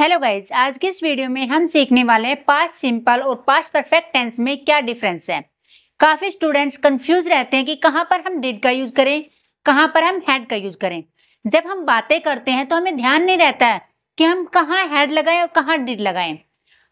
Hello guys आज के इस वीडियो में हम सीखने वाले हैं पास्ट सिंपल और पास्ट परफेक्ट टेंस में क्या डिफरेंस है काफ़ी स्टूडेंट्स कंफ्यूज रहते हैं कि कहाँ पर हम डिड का यूज़ करें कहाँ पर हम हैड का यूज़ करें जब हम बातें करते हैं तो हमें ध्यान नहीं रहता है कि हम कहाँ हैड लगाएं और कहाँ डिड लगाएं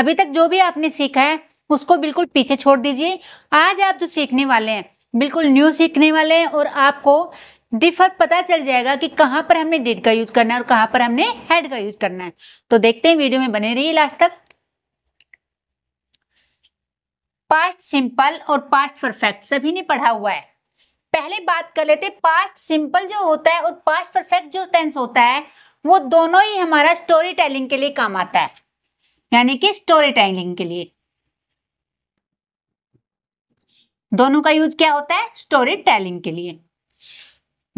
अभी तक जो भी आपने सीखा है उसको बिल्कुल पीछे छोड़ दीजिए आज आप जो सीखने वाले हैं बिल्कुल न्यू सीखने वाले हैं और आपको डिफर पता चल जाएगा कि कहां पर हमने डिड का यूज करना है और कहां पर हमने हेड का यूज करना है तो देखते हैं वीडियो में बने रहिए लास्ट तक पास्ट सिंपल और पास्ट परफेक्ट सभी ने पढ़ा हुआ है पहले बात कर लेते पास्ट सिंपल जो होता है और पास्ट परफेक्ट जो टेंस होता है वो दोनों ही हमारा स्टोरी टेलिंग के लिए काम आता है यानी कि स्टोरी टेलिंग के लिए दोनों का यूज क्या होता है स्टोरी टेलिंग के लिए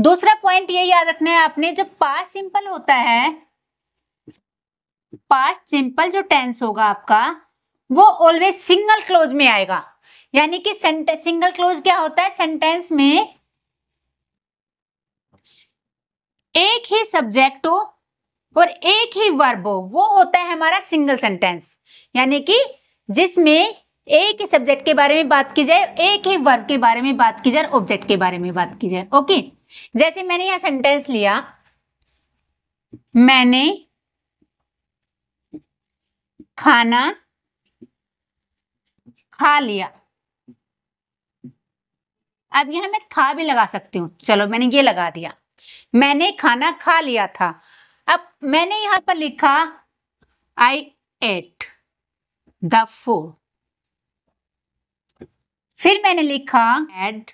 दूसरा पॉइंट ये याद रखना है आपने जब पास सिंपल होता है पास सिंपल जो टेंस होगा आपका वो ऑलवेज सिंगल क्लोज में आएगा यानी कि सिंगल क्लोज क्या होता है सेंटेंस में एक ही सब्जेक्ट हो और एक ही वर्ब हो वो होता है हमारा सिंगल सेंटेंस यानी कि जिसमें एक ही सब्जेक्ट के बारे में बात की जाए एक ही वर्ब के बारे में बात की जाए ऑब्जेक्ट के बारे में बात की जाए ओके जैसे मैंने यह सेंटेंस लिया मैंने खाना खा लिया अब यहां मैं खा भी लगा सकती हूं चलो मैंने ये लगा दिया मैंने खाना खा लिया था अब मैंने यहां पर लिखा आई एट द फूड फिर मैंने लिखा एड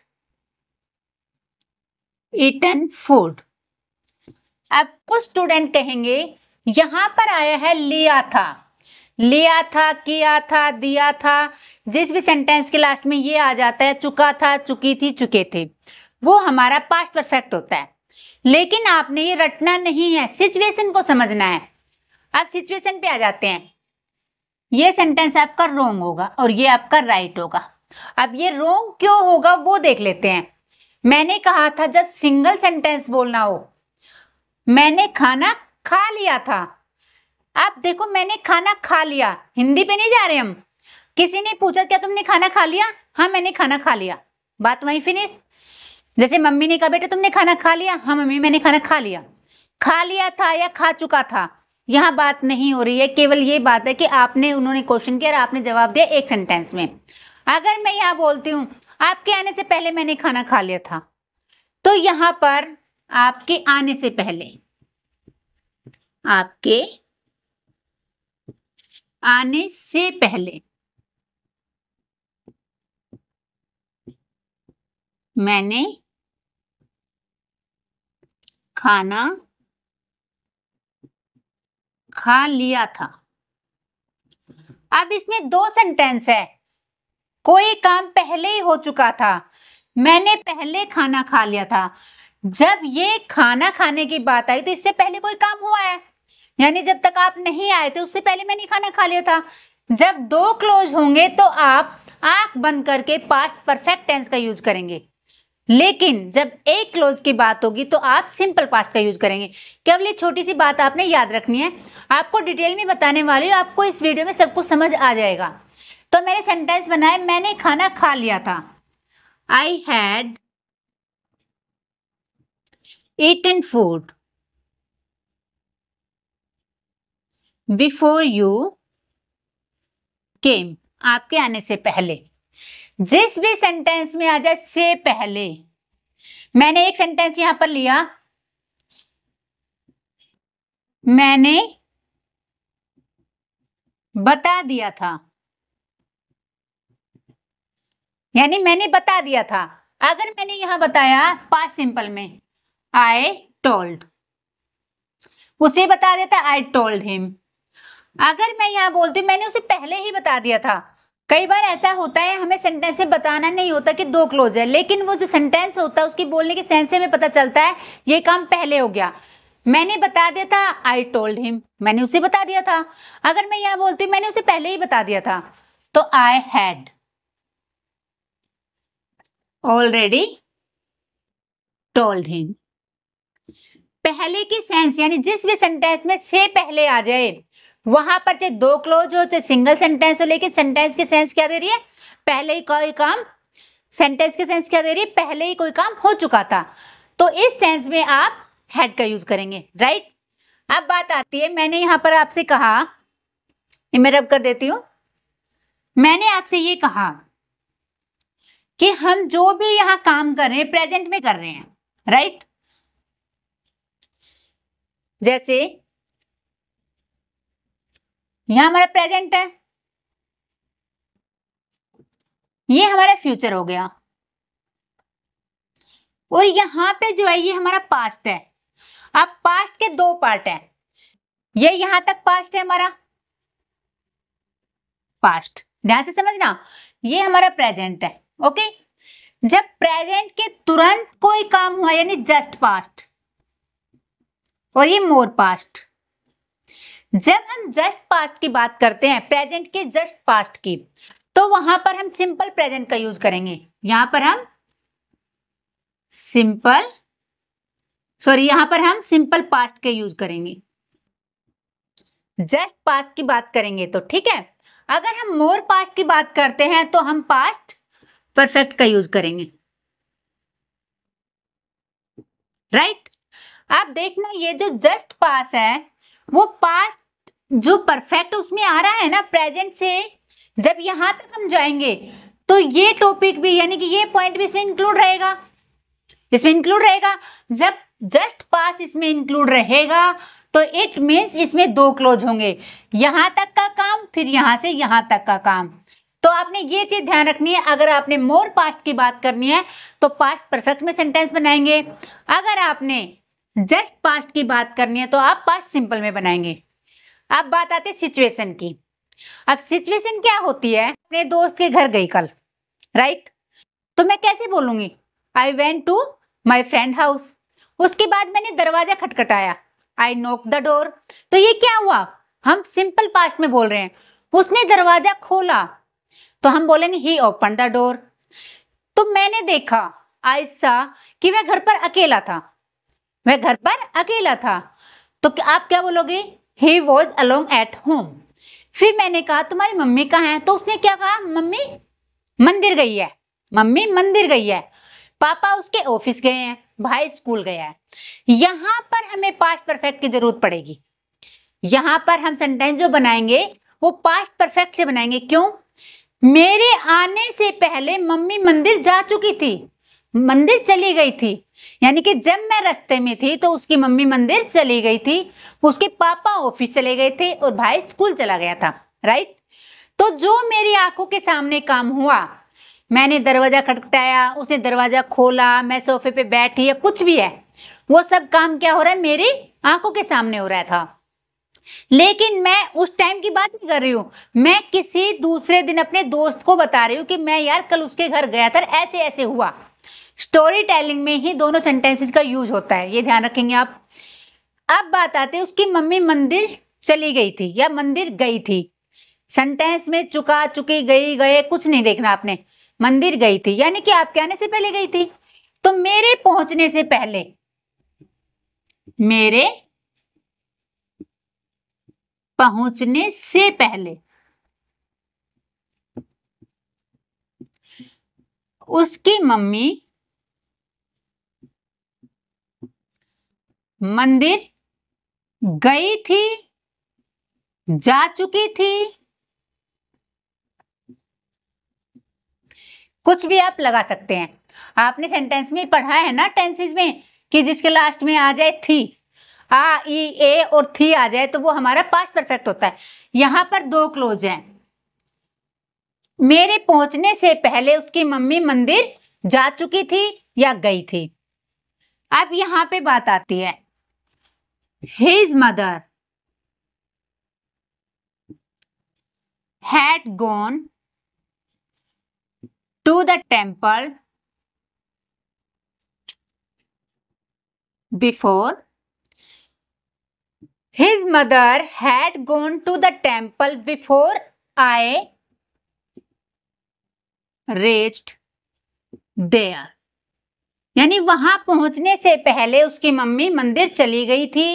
ईटन फूड कुछ स्टूडेंट कहेंगे यहां पर आया है लिया था लिया था किया था दिया था जिस भी सेंटेंस के लास्ट में ये आ जाता है चुका था चुकी थी चुके थे वो हमारा पास्ट परफेक्ट होता है लेकिन आपने ये रटना नहीं है सिचुएशन को समझना है आप सिचुएशन पे आ जाते हैं ये सेंटेंस आपका रोंग होगा और ये आपका राइट होगा अब ये रोंग क्यों होगा वो देख लेते हैं मैंने कहा था जब सिंगल सेंटेंस बोलना हो मैंने खाना खा लिया था आप देखो मैंने खाना खा लिया हिंदी पे नहीं जा रहे हम किसी ने पूछा क्या तुमने खाना खा लिया हाँ मैंने खाना खा लिया बात वहीं फिनिश जैसे मम्मी ने कहा बेटा तुमने खाना खा लिया हाँ मम्मी मैंने खाना खा लिया खा लिया था या खा चुका था यहाँ बात नहीं हो रही है केवल ये बात है कि आपने उन्होंने क्वेश्चन किया और आपने जवाब दिया एक सेंटेंस में अगर मैं यहाँ बोलती हूँ आपके आने से पहले मैंने खाना खा लिया था तो यहां पर आपके आने से पहले आपके आने से पहले मैंने खाना खा लिया था अब इसमें दो सेंटेंस है कोई काम पहले ही हो चुका था मैंने पहले खाना खा लिया था जब ये खाना खाने की बात आई तो इससे पहले कोई काम हुआ है यानी जब तक आप नहीं आए थे उससे पहले मैंने खाना खा लिया था जब दो क्लोज होंगे तो आप आंख बंद करके पास्ट परफेक्ट टेंस का यूज करेंगे लेकिन जब एक क्लोज की बात होगी तो आप सिंपल पास्ट का यूज करेंगे केवल ये छोटी सी बात आपने याद रखनी है आपको डिटेल में बताने वाली हूँ आपको इस वीडियो में सब कुछ समझ आ जाएगा तो मैंने सेंटेंस बनाए मैंने खाना खा लिया था I had eaten food before you came आपके आने से पहले जिस भी सेंटेंस में आ जाए से पहले मैंने एक सेंटेंस यहां पर लिया मैंने बता दिया था यानी मैंने बता दिया था अगर मैंने यहां बताया पास सिंपल में आई टोल्ड उसे बता देता आई टोल्ड हिम अगर मैं यहाँ बोलती हूँ मैंने उसे पहले ही बता दिया था कई बार ऐसा होता है हमें सेंटेंस से बताना नहीं होता कि दो क्लोज है लेकिन वो जो सेंटेंस होता है उसकी बोलने के सेंस से में पता चलता है ये काम पहले हो गया मैंने बता दिया था आई टोल्ड हिम मैंने उसे बता दिया था अगर मैं यहाँ बोलती हूँ मैंने उसे पहले ही बता दिया था तो I had already told him. पहले की सेंस यानी जिस भी सेंटेंस में से पहले आ जाए वहां पर चाहे दो क्लोज हो चाहे सिंगल सेंटेंस हो लेकिन सेंटेंस की सेंस क्या दे रही है पहले ही कोई काम सेंटेंस की सेंस क्या दे रही है पहले ही कोई काम हो चुका था तो इस सेंस में आप हेड का यूज करेंगे राइट अब बात आती है मैंने यहां पर आपसे कहा मैं रब कर देती हूं मैंने आपसे ये कहा कि हम जो भी यहां काम कर रहे हैं प्रेजेंट में कर रहे हैं राइट right? जैसे यहां हमारा प्रेजेंट है ये हमारा फ्यूचर हो गया और यहां पे जो है ये हमारा पास्ट है अब पास्ट के दो पार्ट है ये यह यहां तक पास्ट है हमारा पास्ट ध्यान से समझना ये हमारा प्रेजेंट है ओके जब प्रेजेंट के तुरंत कोई काम हुआ यानी जस्ट पास्ट और ये मोर पास्ट जब हम जस्ट पास्ट की बात करते हैं प्रेजेंट के जस्ट पास्ट की तो वहां पर हम सिंपल प्रेजेंट का यूज करेंगे यहां पर हम सिंपल सॉरी यहां पर हम सिंपल पास्ट के यूज करेंगे जस्ट पास्ट की बात करेंगे तो ठीक है अगर हम मोर पास्ट की बात करते हैं तो हम पास्ट परफेक्ट का यूज करेंगे राइट right? आप देखना ये जो जस्ट पास है वो पास्ट जो परफेक्ट उसमें आ रहा है ना प्रेजेंट से जब यहाँ तक हम जाएंगे तो ये टॉपिक भी यानी कि ये पॉइंट भी इसमें इंक्लूड रहेगा इसमें इंक्लूड रहेगा जब जस्ट पास इसमें इंक्लूड रहेगा तो इट मीन्स इसमें दो क्लोज होंगे यहां तक का काम फिर यहां से यहां तक का काम तो आपने ये चीज ध्यान रखनी है अगर आपने मोर पास्ट की बात करनी है तो पास्ट परफेक्ट में सेंटेंस बनाएंगे अगर आपने जस्ट पास्ट की बात करनी है तो आप पास्ट सिंपल में बनाएंगे अब बात आती है सिचुएशन की अब सिचुएशन क्या होती है अपने दोस्त के घर गई कल राइट तो मैं कैसे बोलूंगी I went to my friend house उसके बाद मैंने दरवाजा खटखटाया आई नोक द डोर तो ये क्या हुआ हम सिंपल पास्ट में बोल रहे हैं उसने दरवाजा खोला तो हम बोलेंगे ही ओपन द डोर तो मैंने देखा आयसा कि वह घर पर अकेला था वह घर पर अकेला था तो आप क्या बोलोगे he was alone at home फिर मैंने कहा तुम्हारी मम्मी कहाँ है तो उसने क्या कहा मम्मी मंदिर गई है मम्मी मंदिर गई है पापा उसके ऑफिस गए हैं भाई स्कूल गया है यहां पर हमें पास्ट परफेक्ट की जरूरत पड़ेगी यहाँ पर हम सेंटेंस जो बनाएंगे वो पास्ट परफेक्ट से बनाएंगे क्यों मेरे आने से पहले मम्मी मंदिर जा चुकी थी मंदिर चली गई थी यानी कि जब मैं रास्ते में थी तो उसकी मम्मी मंदिर चली गई थी उसके पापा ऑफिस चले गए थे और भाई स्कूल चला गया था राइट तो जो मेरी आंखों के सामने काम हुआ मैंने दरवाजा खटखटाया उसने दरवाजा खोला मैं सोफे पे बैठी या कुछ भी है वो सब काम क्या हो रहा है मेरी आंखों के सामने हो रहा था लेकिन मैं उस टाइम की बात नहीं कर रही हूँ मैं किसी दूसरे दिन अपने दोस्त को बता रही हूँ कि मैं यार कल उसके घर गया था ऐसे ऐसे हुआ स्टोरी टेलिंग में ही दोनों सेंटेंसेस का यूज होता है ये ध्यान रखेंगे आप अब बात आते हैं उसकी मम्मी मंदिर चली गई थी या मंदिर गई थी सेंटेंस में चुका चुकी गई गए कुछ नहीं देखना आपने मंदिर गई थी यानी कि आपके आने से पहले गई थी तो मेरे पहुंचने से पहले मेरे पहुंचने से पहले उसकी मम्मी मंदिर गई थी जा चुकी थी कुछ भी आप लगा सकते हैं आपने सेंटेंस में पढ़ा है ना टेंसेज में कि जिसके लास्ट में आ जाए थी आ ई ए और थी आ जाए तो वो हमारा पास्ट परफेक्ट होता है यहां पर दो क्लोज हैं मेरे पहुंचने से पहले उसकी मम्मी मंदिर जा चुकी थी या गई थी अब यहां पे बात आती है his mother had gone to the temple before His mother had gone to the temple before I reached there. यानी वहां पहुंचने से पहले उसकी मम्मी मंदिर चली गई थी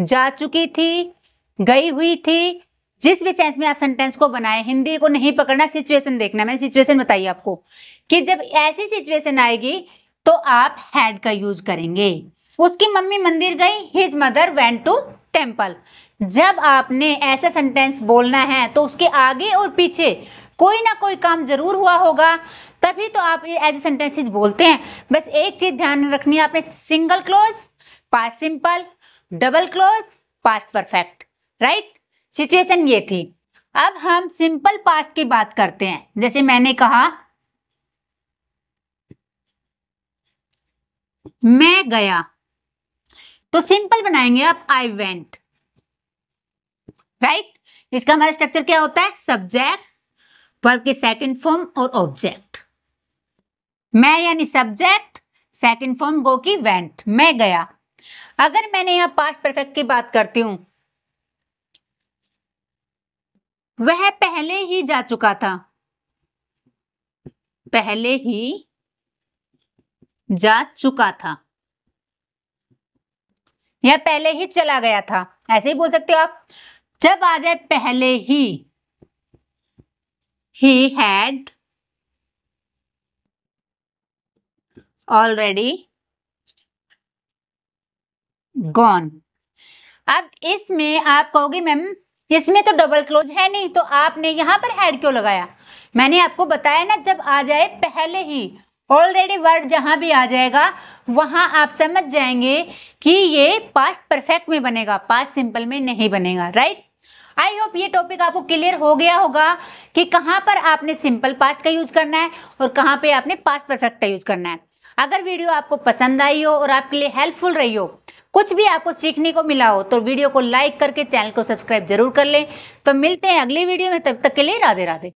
जा चुकी थी गई हुई थी जिस भी सेंस में आप सेंटेंस को बनाए हिंदी को नहीं पकड़ना सिचुएशन देखना मैंने सिचुएशन बताई आपको कि जब ऐसी सिचुएशन आएगी तो आप हैड का यूज करेंगे उसकी मम्मी मंदिर गई his mother went to temple जब आपने ऐसे सेंटेंस बोलना है तो उसके आगे और पीछे कोई ना कोई काम जरूर हुआ होगा तभी तो आप ऐसे सेंटेंसेस बोलते हैं बस एक चीज ध्यान रखनी है आपने single clause past simple double clause past perfect right situation ये थी अब हम सिंपल पास्ट की बात करते हैं जैसे मैंने कहा मैं गया तो सिंपल बनाएंगे आप आई वेंट राइट इसका हमारा स्ट्रक्चर क्या होता है सब्जेक्ट वर्ग के सेकंड फॉर्म और ऑब्जेक्ट मैं यानी सब्जेक्ट सेकंड फॉर्म गो की वेंट मैं गया अगर मैंने यहां पास्ट परफेक्ट की बात करती हूं वह पहले ही जा चुका था पहले ही जा चुका था या पहले ही चला गया था ऐसे ही बोल सकते हो आप जब आ जाए पहले ही ही हैड ऑलरेडी गॉन अब इसमें आप कहोगे मैम इसमें तो डबल क्लोज है नहीं तो आपने यहां पर हैड क्यों लगाया मैंने आपको बताया ना जब आ जाए पहले ही ऑलरेडी वर्ड जहां भी आ जाएगा वहां आप समझ जाएंगे कि ये पास्ट परफेक्ट में बनेगा पास्ट सिंपल में नहीं बनेगा राइट आई होप ये टॉपिक आपको क्लियर हो गया होगा कि कहाँ पर आपने सिंपल पास्ट का यूज करना है और कहाँ पे आपने पास्ट परफेक्ट का यूज करना है अगर वीडियो आपको पसंद आई हो और आपके लिए हेल्पफुल रही हो कुछ भी आपको सीखने को मिला हो तो वीडियो को लाइक करके चैनल को सब्सक्राइब जरूर कर लें तो मिलते हैं अगली वीडियो में तब तक के लिए राधे राधे